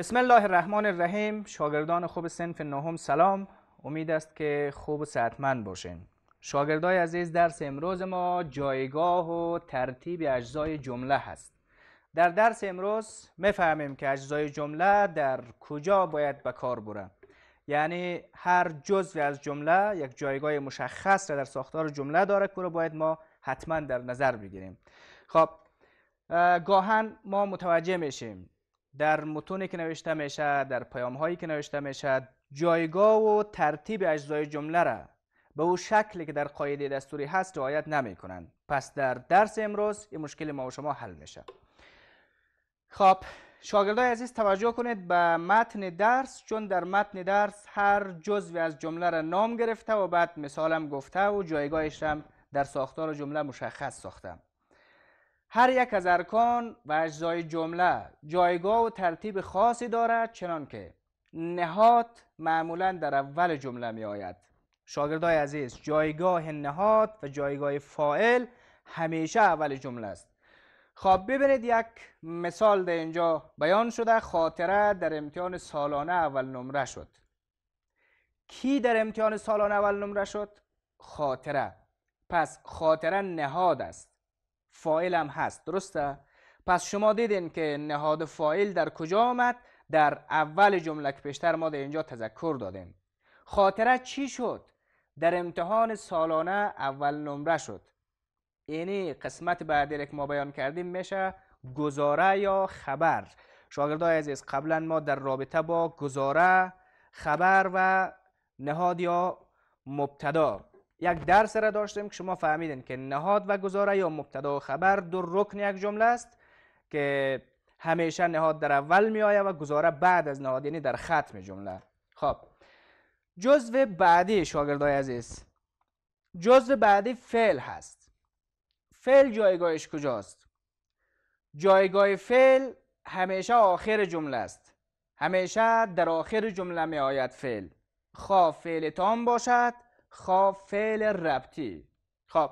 بسم الله الرحمن الرحیم شاگردان خوب سنف نهم سلام امید است که خوب و صحتمند باشین شاگردای عزیز درس امروز ما جایگاه و ترتیب اجزای جمله هست در درس امروز میفهمیم که اجزای جمله در کجا باید به کار بره یعنی هر جزوی از جمله یک جایگاه مشخص را در ساختار جمله داره که رو باید ما حتما در نظر بگیریم خب گاهن ما متوجه میشیم در متونی که نوشته میشه در پیام هایی که نوشته میشه جایگاه و ترتیب اجزای جمله را به او شکلی که در قاعده دستوری هست رعایت نمی کنند پس در درس امروز این مشکل ما و شما حل میشه خب شاگردای عزیز توجه کنید به متن درس چون در متن درس هر جزوی از جمله را نام گرفته و بعد مثالم گفته و جایگاهش را در ساختار جمله مشخص ساختم هر یک از ارکان و اجزای جمله جایگاه و ترتیب خاصی دارد که نهاد معمولا در اول جمله می آید شاگردای عزیز جایگاه نهاد و جایگاه فائل همیشه اول جمله است خب ببینید یک مثال در اینجا بیان شده خاطره در امتحان سالانه اول نمره شد کی در امتحان سالانه اول نمره شد؟ خاطره پس خاطره نهاد است فایل هم هست درسته پس شما دیدین که نهاد فایل در کجا آمد در اول جمله که پیشتر ما در اینجا تذکر دادیم خاطره چی شد در امتحان سالانه اول نمره شد یعنی قسمت بعدی که ما بیان کردیم میشه گزاره یا خبر شاگردای عزیز قبلا ما در رابطه با گزاره خبر و نهاد یا مبتدا یک درس را داشتیم که شما فهمیدین که نهاد و گزاره یا مبتدا و خبر دو رکن یک جمله است که همیشه نهاد در اول می آید و گزاره بعد از نهاد یعنی در ختم جمله خب جزو بعدی شاگردای عزیز جزو بعدی فعل هست فعل جایگاهش کجاست جایگاه فعل همیشه آخر جمله است همیشه در آخر جمله می آید فعل خواه خب، فعل تام باشد خواب فعل ربطی خب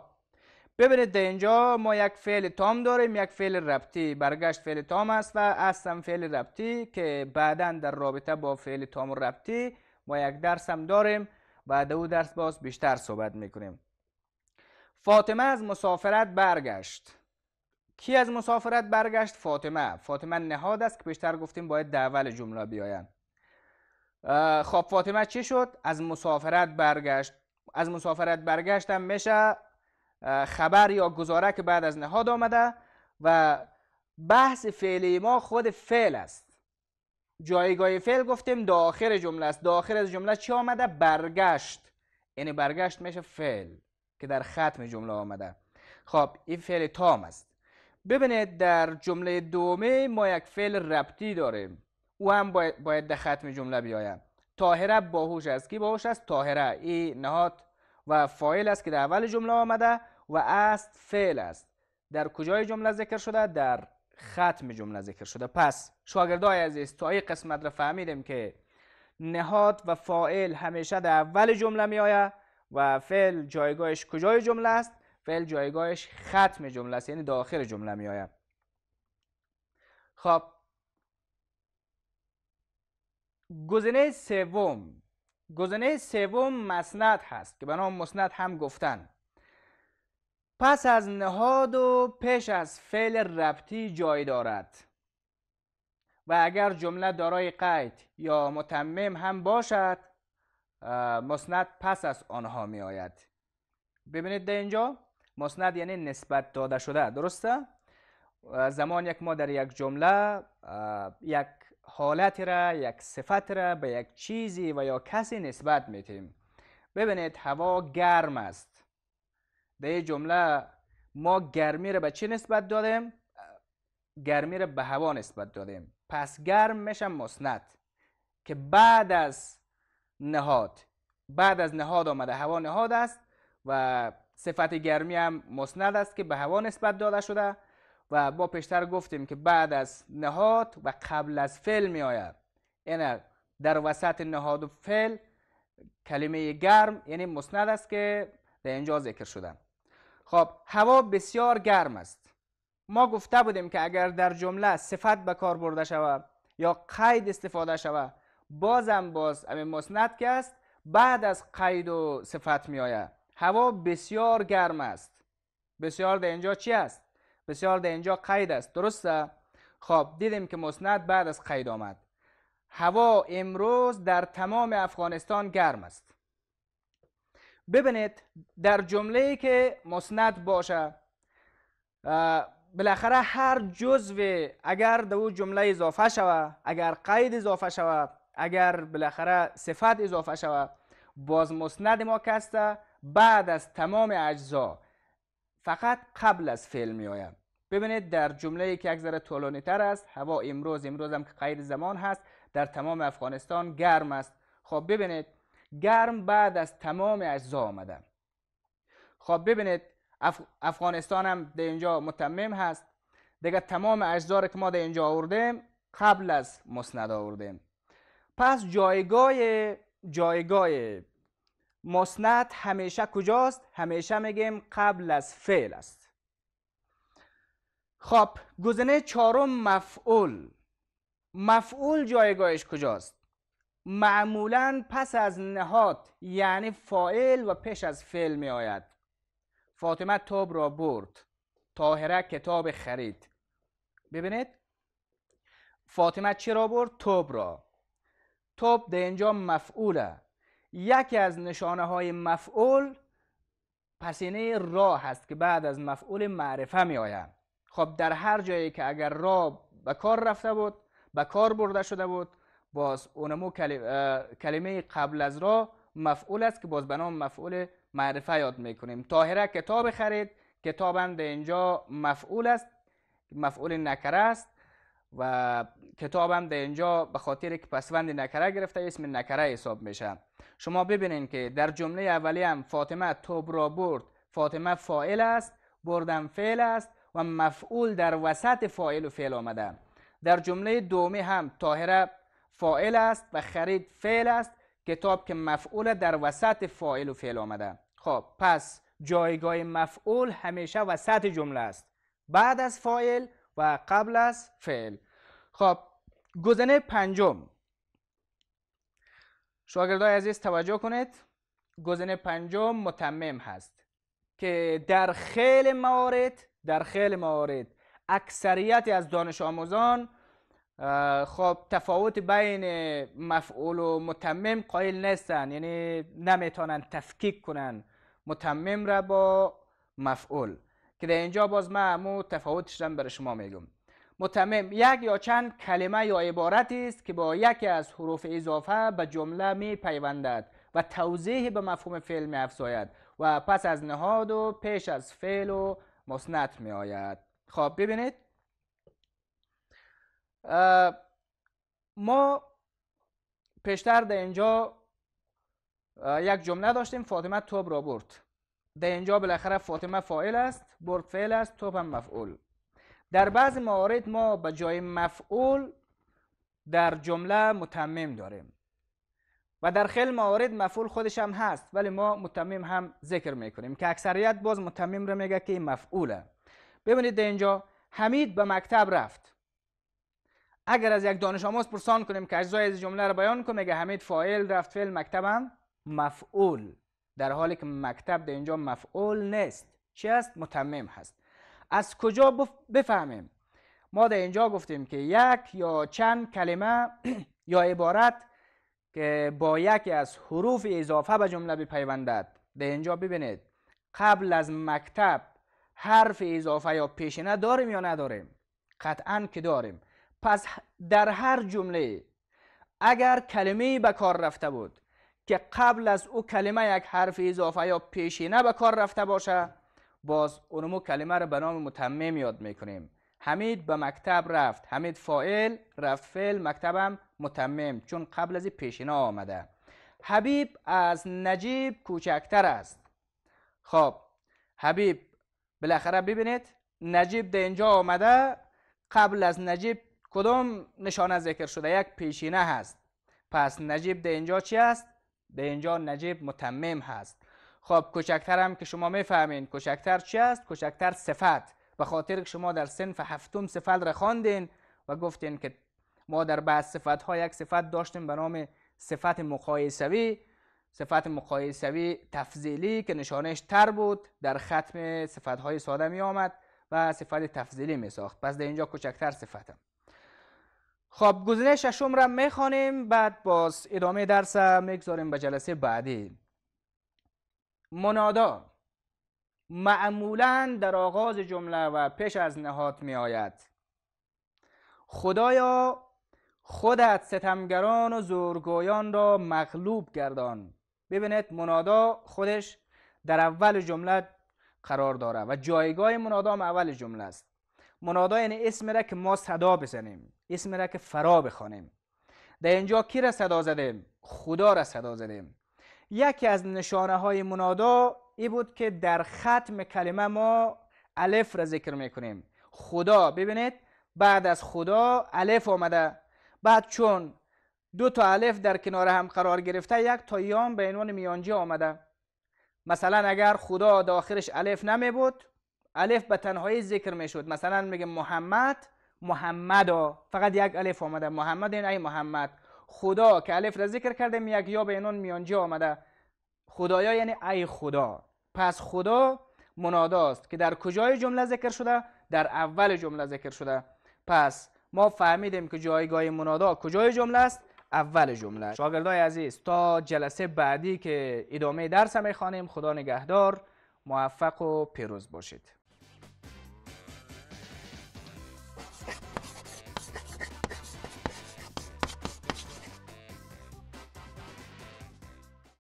ببینید در اینجا ما یک فعل تام داریم یک فعل ربطی برگشت فعل تام است و اصلا فعل ربطی که بعدا در رابطه با فعل تام و ربطی ما یک درس هم داریم و در او درس باز بیشتر صحبت میکنیم فاطمه از مسافرت برگشت کی از مسافرت برگشت فاطمه فاطمه نهاد است که بیشتر گفتیم باید در اول جمله بیاین خب فاطمه چی شد از مسافرت برگشت از مسافرت برگشتم میشه خبر یا گزاره که بعد از نهاد آمده و بحث فعلی ما خود فعل است جایگاه فعل گفتیم داخل جمله است داخل از جمله چی آمده برگشت یعنی برگشت میشه فعل که در ختم جمله آمده خب این فعل تام است ببینید در جمله دومه ما یک فعل ربطی داریم او هم باید, در ختم جمله بیایم تاهره باهوش است کی باهوش است تاهره ای نهاد و فایل است که در اول جمله آمده و است فعل است در کجای جمله ذکر شده در ختم جمله ذکر شده پس شاگردای عزیز تا این قسمت را فهمیدیم که نهاد و فاعل همیشه در اول جمله می آید و فعل جایگاهش کجای جمله است فعل جایگاهش ختم جمله است یعنی داخل جمله می آید خب گزینه سوم گزینه سوم مسند هست که به نام مسند هم گفتن پس از نهاد و پیش از فعل ربطی جای دارد و اگر جمله دارای قید یا متمم هم باشد مسند پس از آنها می آید ببینید در اینجا مسند یعنی نسبت داده شده درسته زمان یک ما در یک جمله یک حالت را یک صفت را به یک چیزی و یا کسی نسبت میتیم ببینید هوا گرم است در این جمله ما گرمی را به چی نسبت دادیم گرمی را به هوا نسبت دادیم پس گرم میشه مسند که بعد از نهاد بعد از نهاد آمده هوا نهاد است و صفت گرمی هم مسند است که به هوا نسبت داده شده و با پیشتر گفتیم که بعد از نهاد و قبل از فعل می آید این یعنی در وسط نهاد و فعل کلمه گرم یعنی مسند است که در اینجا ذکر شده خب هوا بسیار گرم است ما گفته بودیم که اگر در جمله صفت به کار برده شود یا قید استفاده شود بازم باز امی مسند که است بعد از قید و صفت می آید هوا بسیار گرم است بسیار در اینجا چی است بسیار در اینجا قید است درسته خب دیدیم که مسند بعد از قید آمد هوا امروز در تمام افغانستان گرم است ببینید در جمله که مسند باشه بالاخره هر جزو اگر در او جمله اضافه شوه اگر قید اضافه شوه اگر بالاخره صفت اضافه شوه باز مسند ما کسته بعد از تمام اجزا فقط قبل از فعل می آید ببینید در جمله که یک ذره طولانی تر است هوا امروز امروز هم که غیر زمان هست در تمام افغانستان گرم است خب ببینید گرم بعد از تمام اجزا آمده خب ببینید اف... افغانستان هم در اینجا متمم هست دیگه تمام اجزا که ما در اینجا آوردیم قبل از مسند آوردیم پس جایگاه جایگاه مسند همیشه کجاست همیشه میگیم قبل از فعل است خب گزینه چهارم مفعول مفعول جایگاهش کجاست معمولا پس از نهاد یعنی فاعل و پیش از فعل می آید فاطمه توب را برد طاهره کتاب خرید ببینید فاطمه چی را برد توب را توب در اینجا مفعوله یکی از نشانه های مفعول پسینه را هست که بعد از مفعول معرفه می آید خب در هر جایی که اگر را به کار رفته بود به کار برده شده بود باز اونمو کلمه قبل از را مفعول است که باز به نام مفعول معرفه یاد میکنیم طاهره کتاب خرید کتابم اینجا مفعول است مفعول نکره است و کتابم در اینجا به خاطر که پسوند نکره گرفته اسم نکره حساب میشه شما ببینید که در جمله اولی هم فاطمه توب را برد فاطمه فاعل است بردم فعل است و مفعول در وسط فاعل و فعل آمده در جمله دومی هم طاهره فاعل است و خرید فعل است کتاب که مفعول در وسط فاعل و فعل آمده خب پس جایگاه مفعول همیشه وسط جمله است بعد از فاعل و قبل از فعل خب گزینه پنجم شاگردای عزیز توجه کنید گزینه پنجم متمم هست که در خیلی موارد در خیلی موارد اکثریت از دانش آموزان خب تفاوت بین مفعول و متمم قائل نیستن یعنی نمیتونن تفکیک کنن متمم را با مفعول که در اینجا باز ما مو تفاوتش برای شما میگم متمم یک یا چند کلمه یا عبارتی است که با یکی از حروف اضافه به جمله می پیوندد و توضیح به مفهوم فعل می افزاید و پس از نهاد و پیش از فعل و مصنت می آید خب ببینید ما پیشتر در اینجا یک جمله داشتیم فاطمه توب را برد در اینجا بالاخره فاطمه فاعل است برد فعل است توپ هم مفعول در بعض موارد ما به جای مفعول در جمله متمم داریم و در خیلی موارد مفعول خودش هم هست ولی ما متمم هم ذکر میکنیم که اکثریت باز متمم رو میگه که این مفعوله ببینید در اینجا حمید به مکتب رفت اگر از یک دانش آموز پرسان کنیم که اجزای از جمله رو بیان کنه میگه حمید فاعل رفت فعل مکتبم مفعول در حالی که مکتب در اینجا مفعول نیست چی است متمم هست از کجا بفهمیم ما در اینجا گفتیم که یک یا چند کلمه یا عبارت که با یکی از حروف اضافه به جمله بپیوندد در اینجا ببینید قبل از مکتب حرف اضافه یا پیشنه داریم یا نداریم قطعا که داریم پس در هر جمله اگر کلمه به کار رفته بود که قبل از او کلمه یک حرف اضافه یا پیشینه به کار رفته باشه باز اونمو کلمه رو به نام متمم یاد میکنیم حمید به مکتب رفت حمید فاعل رفت فعل مکتبم متمم چون قبل از پیشینه آمده حبیب از نجیب کوچکتر است خب حبیب بالاخره ببینید نجیب در اینجا آمده قبل از نجیب کدام نشانه ذکر شده یک پیشینه هست پس نجیب در اینجا چی است به اینجا نجیب متمم هست خب کوچکتر هم که شما میفهمین کوچکتر چی است کوچکتر صفت به خاطر که شما در صنف هفتم صفت را خواندین و گفتین که ما در بعض صفت ها یک صفت داشتیم به نام صفت مقایسوی صفت مقایسوی تفضیلی که نشانش تر بود در ختم صفت های ساده می آمد و صفت تفضیلی می ساخت پس در اینجا کوچکتر صفتم خب گزینه ششم را میخوانیم بعد باز ادامه درس گذاریم به جلسه بعدی منادا معمولا در آغاز جمله و پیش از نهاد می آید خدایا خودت ستمگران و زورگویان را مغلوب گردان ببینید منادا خودش در اول جمله قرار داره و جایگاه منادا اول جمله است منادا یعنی اسم را که ما صدا بزنیم اسم را که فرا بخوانیم در اینجا کی را صدا زدیم خدا را صدا زدیم یکی از نشانه های منادا ای بود که در ختم کلمه ما الف را ذکر میکنیم خدا ببینید بعد از خدا الف آمده بعد چون دو تا الف در کنار هم قرار گرفته یک تا یام به عنوان میانجی آمده مثلا اگر خدا داخلش آخرش الف نمی بود الف به تنهایی ذکر می شود مثلا میگه محمد محمدا فقط یک الف آمده محمد این ای محمد خدا که الف را ذکر کردیم یک یا به اینون میانجی آمده خدایا یعنی ای خدا پس خدا مناداست که در کجای جمله ذکر شده در اول جمله ذکر شده پس ما فهمیدیم که جایگاه منادا کجای جمله است اول جمله شاگردای عزیز تا جلسه بعدی که ادامه درس میخوانیم خدا نگهدار موفق و پیروز باشید